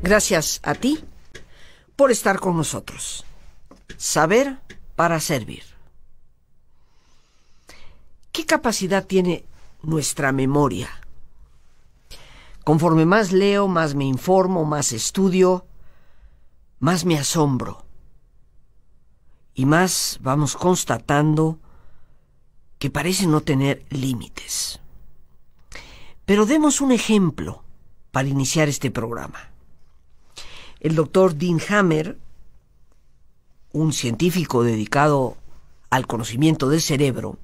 Gracias a ti por estar con nosotros. Saber para servir. ¿Qué capacidad tiene nuestra memoria? Conforme más leo, más me informo, más estudio, más me asombro. Y más vamos constatando que parece no tener límites. Pero demos un ejemplo para iniciar este programa el doctor Dean Hammer, un científico dedicado al conocimiento del cerebro,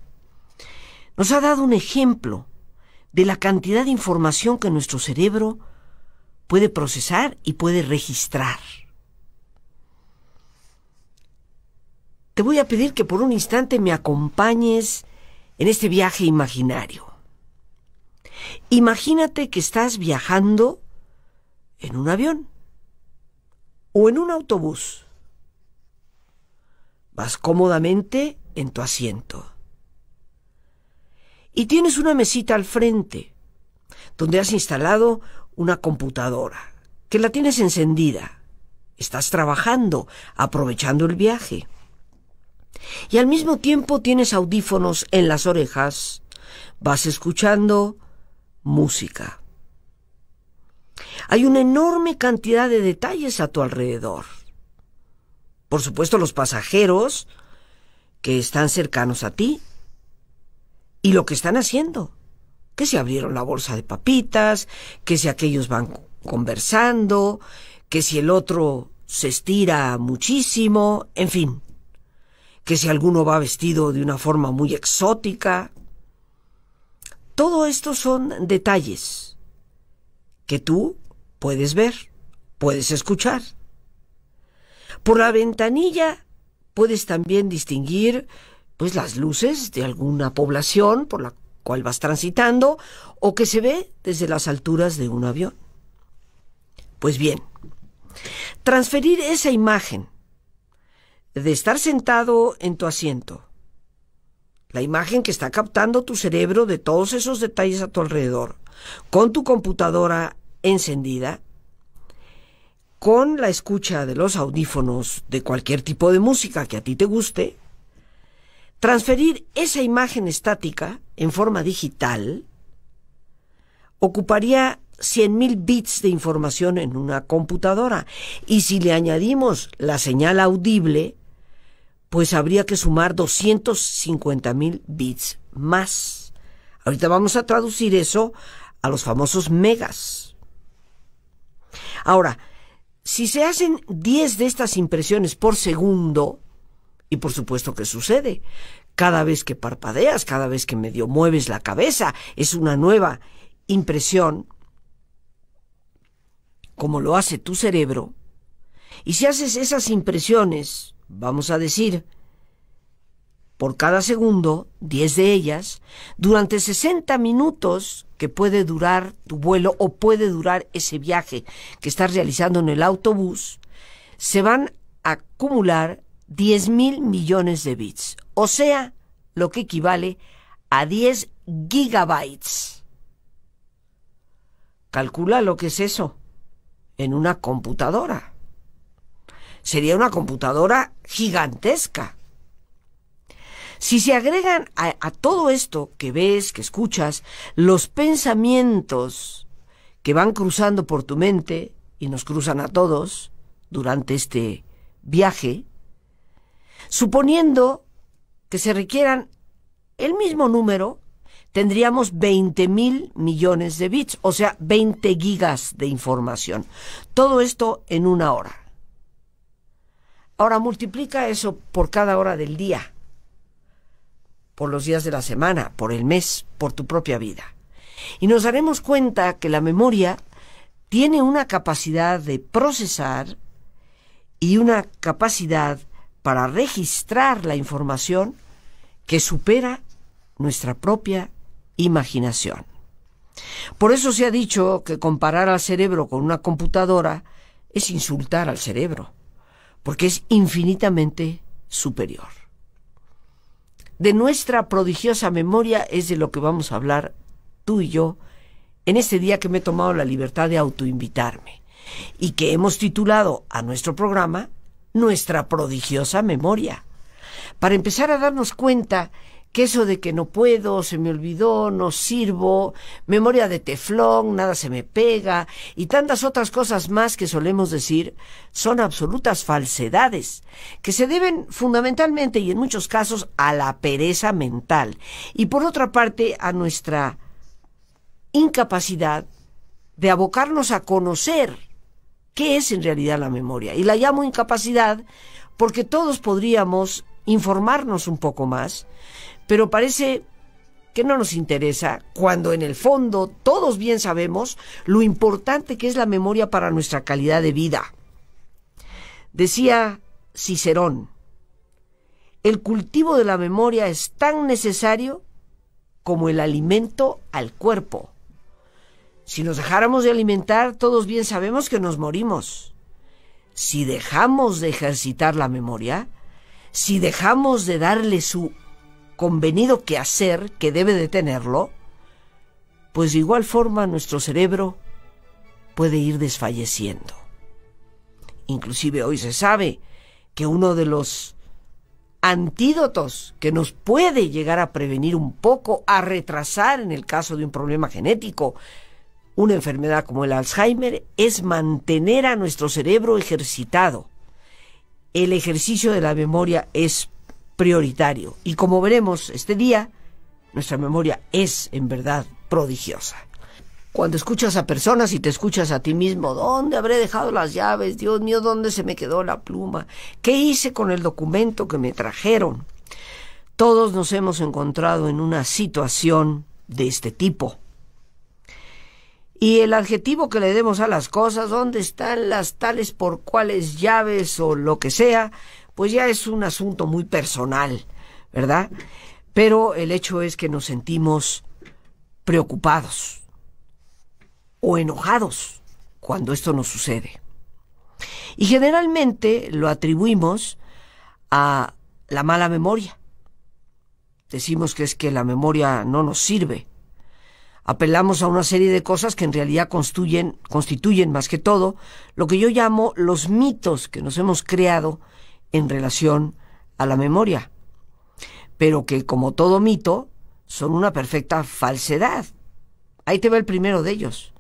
nos ha dado un ejemplo de la cantidad de información que nuestro cerebro puede procesar y puede registrar. Te voy a pedir que por un instante me acompañes en este viaje imaginario. Imagínate que estás viajando en un avión o en un autobús. Vas cómodamente en tu asiento. Y tienes una mesita al frente, donde has instalado una computadora, que la tienes encendida. Estás trabajando, aprovechando el viaje. Y al mismo tiempo tienes audífonos en las orejas, vas escuchando música. Hay una enorme cantidad de detalles a tu alrededor. Por supuesto los pasajeros que están cercanos a ti y lo que están haciendo. Que si abrieron la bolsa de papitas, que si aquellos van conversando, que si el otro se estira muchísimo, en fin, que si alguno va vestido de una forma muy exótica. Todo esto son detalles que tú puedes ver, puedes escuchar. Por la ventanilla puedes también distinguir pues las luces de alguna población por la cual vas transitando o que se ve desde las alturas de un avión. Pues bien, transferir esa imagen de estar sentado en tu asiento la imagen que está captando tu cerebro de todos esos detalles a tu alrededor, con tu computadora encendida, con la escucha de los audífonos de cualquier tipo de música que a ti te guste, transferir esa imagen estática en forma digital ocuparía 100.000 bits de información en una computadora. Y si le añadimos la señal audible, pues habría que sumar 250.000 bits más. Ahorita vamos a traducir eso a los famosos megas. Ahora, si se hacen 10 de estas impresiones por segundo, y por supuesto que sucede, cada vez que parpadeas, cada vez que medio mueves la cabeza, es una nueva impresión, como lo hace tu cerebro, y si haces esas impresiones vamos a decir, por cada segundo, 10 de ellas, durante 60 minutos que puede durar tu vuelo o puede durar ese viaje que estás realizando en el autobús, se van a acumular 10 mil millones de bits, o sea, lo que equivale a 10 gigabytes. Calcula lo que es eso en una computadora sería una computadora gigantesca. Si se agregan a, todo esto que ves, que escuchas, los pensamientos que van cruzando por tu mente y nos cruzan a todos durante este viaje, suponiendo que se requieran el mismo número, tendríamos 20 mil millones de bits, o sea, 20 gigas de información. Todo esto en una hora. Ahora multiplica eso por cada hora del día, por los días de la semana, por el mes, por tu propia vida. Y nos daremos cuenta que la memoria tiene una capacidad de procesar y una capacidad para registrar la información que supera nuestra propia imaginación. Por eso se ha dicho que comparar al cerebro con una computadora es insultar al cerebro porque es infinitamente superior. De nuestra prodigiosa memoria es de lo que vamos a hablar tú y yo en este día que me he tomado la libertad de autoinvitarme y que hemos titulado a nuestro programa Nuestra prodigiosa memoria, para empezar a darnos cuenta que eso de que no puedo, se me olvidó, no sirvo, memoria de teflón, nada se me pega, y tantas otras cosas más que solemos decir son absolutas falsedades, que se deben fundamentalmente y en muchos casos a la pereza mental, y por otra parte a nuestra incapacidad de abocarnos a conocer qué es en realidad la memoria. Y la llamo incapacidad porque todos podríamos informarnos un poco más, pero parece que no nos interesa cuando en el fondo todos bien sabemos lo importante que es la memoria para nuestra calidad de vida. Decía Cicerón, el cultivo de la memoria es tan necesario como el alimento al cuerpo. Si nos dejáramos de alimentar, todos bien sabemos que nos morimos. Si dejamos de ejercitar la memoria, si dejamos de darle su convenido que hacer, que debe de tenerlo, pues de igual forma nuestro cerebro puede ir desfalleciendo. Inclusive hoy se sabe que uno de los antídotos que nos puede llegar a prevenir un poco, a retrasar en el caso de un problema genético, una enfermedad como el Alzheimer, es mantener a nuestro cerebro ejercitado. El ejercicio de la memoria es prioritario. Y como veremos este día, nuestra memoria es en verdad prodigiosa. Cuando escuchas a personas y te escuchas a ti mismo, ¿dónde habré dejado las llaves? Dios mío, ¿dónde se me quedó la pluma? ¿Qué hice con el documento que me trajeron? Todos nos hemos encontrado en una situación de este tipo. Y el adjetivo que le demos a las cosas, ¿dónde están las tales por cuáles llaves o lo que sea? pues ya es un asunto muy personal, ¿verdad? Pero el hecho es que nos sentimos preocupados o enojados cuando esto nos sucede. Y generalmente lo atribuimos a la mala memoria. Decimos que es que la memoria no nos sirve. Apelamos a una serie de cosas que en realidad constituyen, constituyen más que todo lo que yo llamo los mitos que nos hemos creado en relación a la memoria, pero que como todo mito son una perfecta falsedad. Ahí te va el primero de ellos.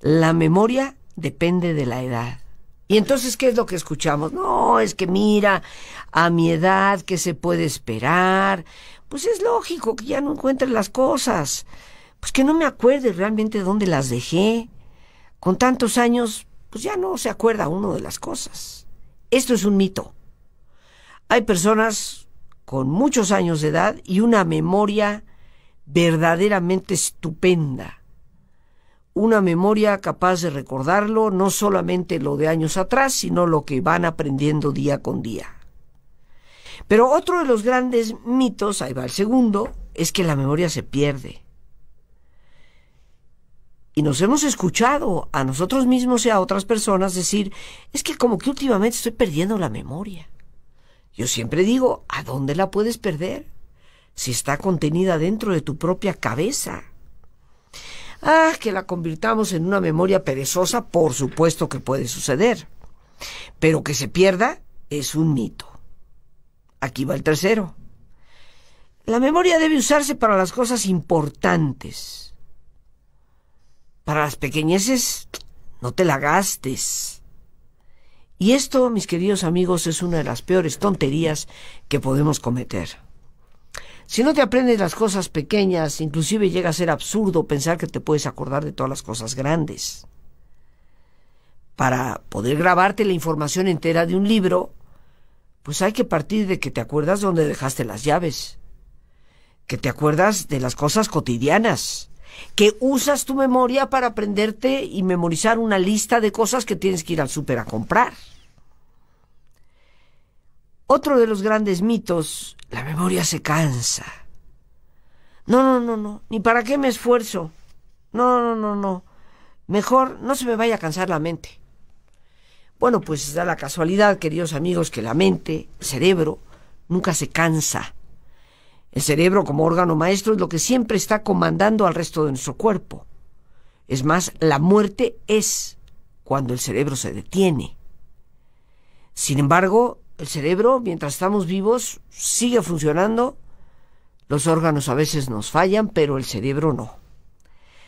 La memoria depende de la edad. Y entonces, ¿qué es lo que escuchamos? No, es que mira, a mi edad, ¿qué se puede esperar? Pues es lógico que ya no encuentre las cosas. Pues que no me acuerde realmente dónde las dejé. Con tantos años, pues ya no se acuerda uno de las cosas. Esto es un mito. Hay personas con muchos años de edad y una memoria verdaderamente estupenda. Una memoria capaz de recordarlo no solamente lo de años atrás, sino lo que van aprendiendo día con día. Pero otro de los grandes mitos, ahí va el segundo, es que la memoria se pierde. Y nos hemos escuchado a nosotros mismos y a otras personas decir, es que como que últimamente estoy perdiendo la memoria. Yo siempre digo, ¿a dónde la puedes perder? Si está contenida dentro de tu propia cabeza. Ah, que la convirtamos en una memoria perezosa, por supuesto que puede suceder. Pero que se pierda es un mito. Aquí va el tercero. La memoria debe usarse para las cosas importantes. Para las pequeñeces, no te la gastes. Y esto, mis queridos amigos, es una de las peores tonterías que podemos cometer. Si no te aprendes las cosas pequeñas, inclusive llega a ser absurdo pensar que te puedes acordar de todas las cosas grandes. Para poder grabarte la información entera de un libro, pues hay que partir de que te acuerdas dónde dejaste las llaves, que te acuerdas de las cosas cotidianas, que usas tu memoria para aprenderte y memorizar una lista de cosas que tienes que ir al súper a comprar. Otro de los grandes mitos, la memoria se cansa. No, no, no, no, ni para qué me esfuerzo. No, no, no, no. Mejor no se me vaya a cansar la mente. Bueno, pues da la casualidad, queridos amigos, que la mente, el cerebro, nunca se cansa. El cerebro como órgano maestro es lo que siempre está comandando al resto de nuestro cuerpo. Es más, la muerte es cuando el cerebro se detiene. Sin embargo, el cerebro, mientras estamos vivos, sigue funcionando. Los órganos a veces nos fallan, pero el cerebro no.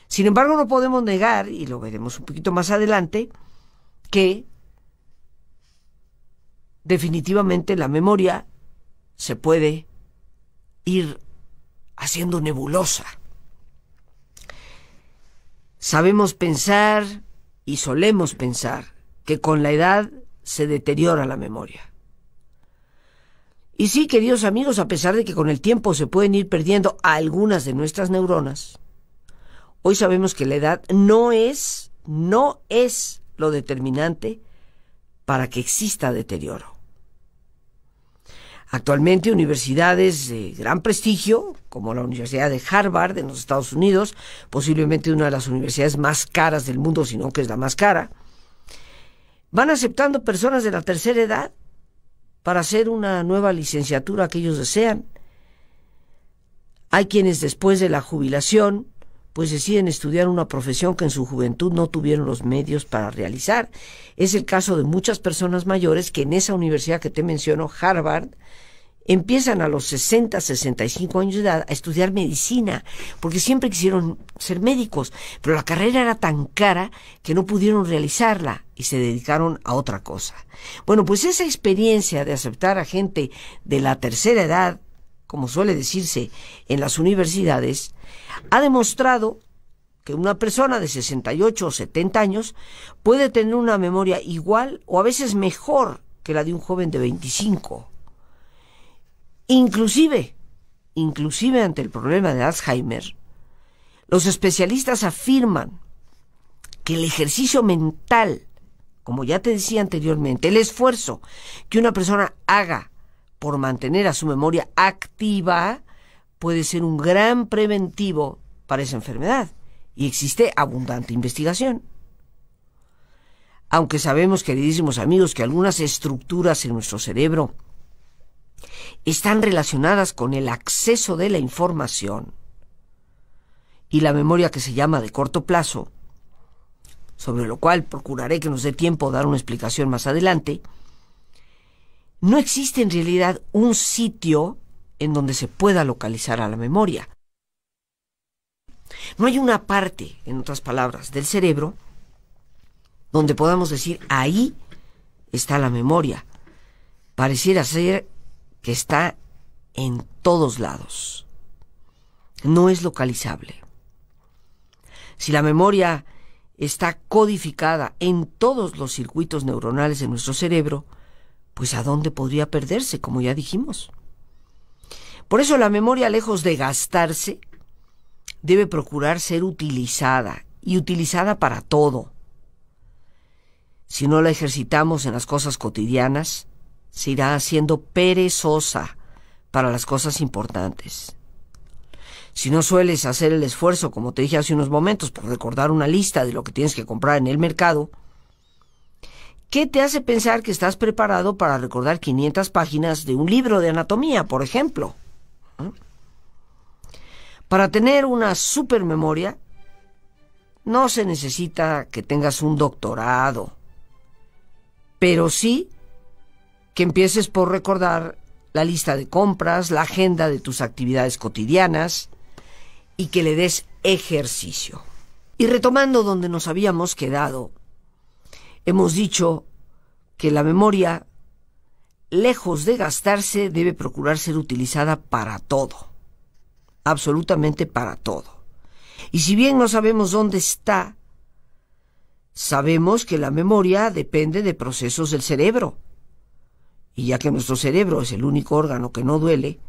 Sin embargo, no podemos negar, y lo veremos un poquito más adelante, que definitivamente la memoria se puede ir haciendo nebulosa. Sabemos pensar y solemos pensar que con la edad se deteriora la memoria. Y sí, queridos amigos, a pesar de que con el tiempo se pueden ir perdiendo algunas de nuestras neuronas, hoy sabemos que la edad no es, no es lo determinante para que exista deterioro. Actualmente universidades de gran prestigio, como la Universidad de Harvard en los Estados Unidos, posiblemente una de las universidades más caras del mundo, si no que es la más cara, van aceptando personas de la tercera edad para hacer una nueva licenciatura que ellos desean. Hay quienes después de la jubilación pues deciden estudiar una profesión que en su juventud no tuvieron los medios para realizar. Es el caso de muchas personas mayores que en esa universidad que te menciono, Harvard, empiezan a los 60, 65 años de edad a estudiar medicina, porque siempre quisieron ser médicos, pero la carrera era tan cara que no pudieron realizarla y se dedicaron a otra cosa. Bueno, pues esa experiencia de aceptar a gente de la tercera edad como suele decirse en las universidades, ha demostrado que una persona de 68 o 70 años puede tener una memoria igual o a veces mejor que la de un joven de 25. Inclusive, inclusive ante el problema de Alzheimer, los especialistas afirman que el ejercicio mental, como ya te decía anteriormente, el esfuerzo que una persona haga por mantener a su memoria activa puede ser un gran preventivo para esa enfermedad y existe abundante investigación. Aunque sabemos, queridísimos amigos, que algunas estructuras en nuestro cerebro están relacionadas con el acceso de la información y la memoria que se llama de corto plazo, sobre lo cual procuraré que nos dé tiempo dar una explicación más adelante, no existe en realidad un sitio en donde se pueda localizar a la memoria. No hay una parte, en otras palabras, del cerebro donde podamos decir ahí está la memoria. Pareciera ser que está en todos lados. No es localizable. Si la memoria está codificada en todos los circuitos neuronales de nuestro cerebro, pues a dónde podría perderse, como ya dijimos. Por eso la memoria, lejos de gastarse, debe procurar ser utilizada y utilizada para todo. Si no la ejercitamos en las cosas cotidianas, se irá haciendo perezosa para las cosas importantes. Si no sueles hacer el esfuerzo, como te dije hace unos momentos, por recordar una lista de lo que tienes que comprar en el mercado, ¿Qué te hace pensar que estás preparado para recordar 500 páginas de un libro de anatomía, por ejemplo? ¿Ah? Para tener una supermemoria, no se necesita que tengas un doctorado, pero sí que empieces por recordar la lista de compras, la agenda de tus actividades cotidianas y que le des ejercicio. Y retomando donde nos habíamos quedado, hemos dicho que la memoria, lejos de gastarse, debe procurar ser utilizada para todo, absolutamente para todo. Y si bien no sabemos dónde está, sabemos que la memoria depende de procesos del cerebro. Y ya que nuestro cerebro es el único órgano que no duele,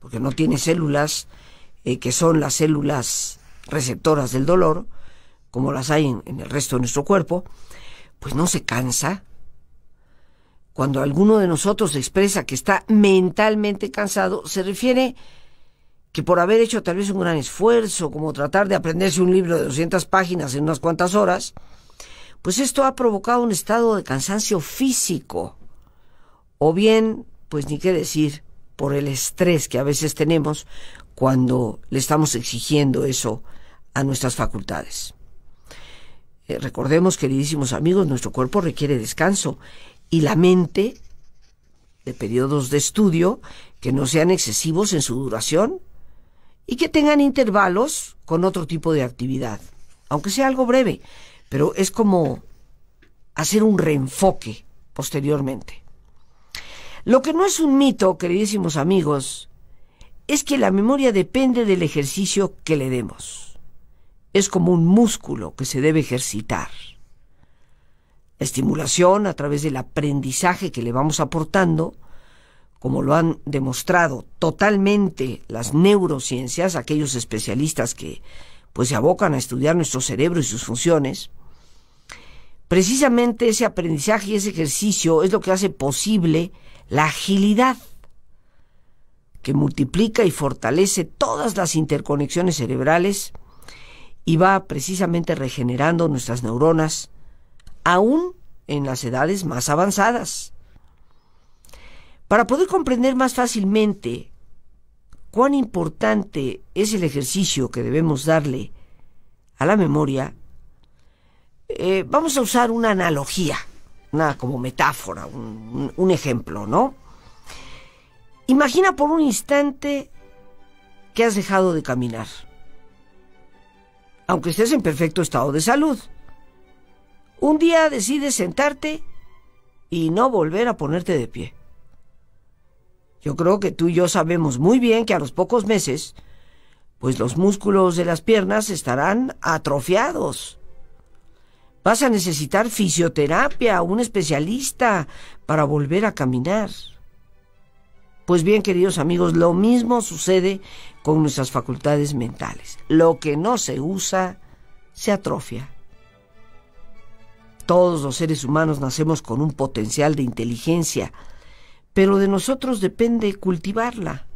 porque no tiene células eh, que son las células receptoras del dolor, como las hay en el resto de nuestro cuerpo, pues no se cansa. Cuando alguno de nosotros expresa que está mentalmente cansado, se refiere que por haber hecho tal vez un gran esfuerzo, como tratar de aprenderse un libro de 200 páginas en unas cuantas horas, pues esto ha provocado un estado de cansancio físico. O bien, pues ni qué decir, por el estrés que a veces tenemos cuando le estamos exigiendo eso a nuestras facultades. Eh, recordemos, queridísimos amigos, nuestro cuerpo requiere descanso y la mente de periodos de estudio que no sean excesivos en su duración y que tengan intervalos con otro tipo de actividad, aunque sea algo breve, pero es como hacer un reenfoque posteriormente. Lo que no es un mito, queridísimos amigos, es que la memoria depende del ejercicio que le demos es como un músculo que se debe ejercitar. La estimulación a través del aprendizaje que le vamos aportando, como lo han demostrado totalmente las neurociencias, aquellos especialistas que pues se abocan a estudiar nuestro cerebro y sus funciones, precisamente ese aprendizaje y ese ejercicio es lo que hace posible la agilidad que multiplica y fortalece todas las interconexiones cerebrales y va precisamente regenerando nuestras neuronas, aún en las edades más avanzadas. Para poder comprender más fácilmente cuán importante es el ejercicio que debemos darle a la memoria, eh, vamos a usar una analogía, una como metáfora, un, un ejemplo, ¿no? Imagina por un instante que has dejado de caminar aunque estés en perfecto estado de salud. Un día decides sentarte y no volver a ponerte de pie. Yo creo que tú y yo sabemos muy bien que a los pocos meses, pues los músculos de las piernas estarán atrofiados. Vas a necesitar fisioterapia, un especialista, para volver a caminar. Pues bien, queridos amigos, lo mismo sucede con nuestras facultades mentales. Lo que no se usa se atrofia. Todos los seres humanos nacemos con un potencial de inteligencia, pero de nosotros depende cultivarla.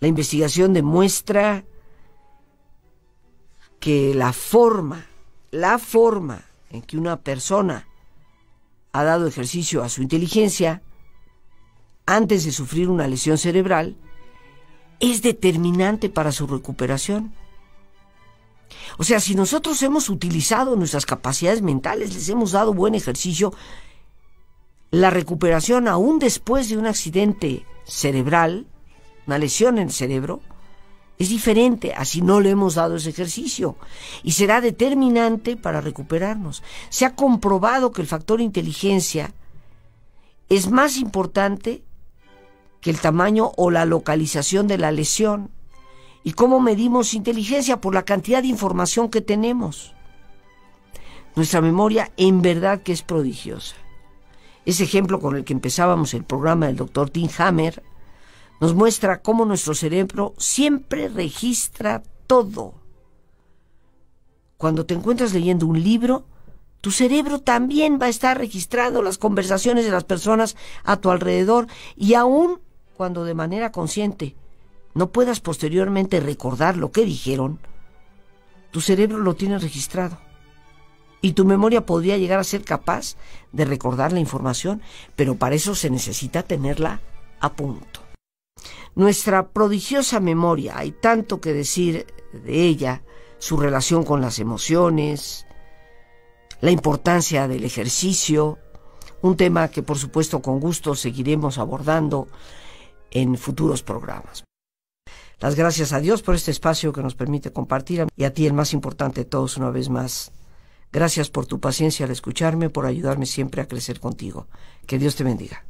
La investigación demuestra que la forma, la forma en que una persona ha dado ejercicio a su inteligencia antes de sufrir una lesión cerebral es determinante para su recuperación. O sea, si nosotros hemos utilizado nuestras capacidades mentales, les hemos dado buen ejercicio, la recuperación aún después de un accidente cerebral, una lesión en el cerebro, es diferente a si no le hemos dado ese ejercicio y será determinante para recuperarnos. Se ha comprobado que el factor inteligencia es más importante que el tamaño o la localización de la lesión. ¿Y cómo medimos inteligencia? Por la cantidad de información que tenemos. Nuestra memoria en verdad que es prodigiosa. Ese ejemplo con el que empezábamos el programa del doctor Tim Hammer nos muestra cómo nuestro cerebro siempre registra todo. Cuando te encuentras leyendo un libro, tu cerebro también va a estar registrando las conversaciones de las personas a tu alrededor y aún cuando de manera consciente no puedas posteriormente recordar lo que dijeron, tu cerebro lo tiene registrado. Y tu memoria podría llegar a ser capaz de recordar la información, pero para eso se necesita tenerla a punto. Nuestra prodigiosa memoria, hay tanto que decir de ella, su relación con las emociones, la importancia del ejercicio, un tema que por supuesto con gusto seguiremos abordando en futuros programas. Las gracias a Dios por este espacio que nos permite compartir y a ti el más importante de todos una vez más. Gracias por tu paciencia al escucharme, por ayudarme siempre a crecer contigo. Que Dios te bendiga.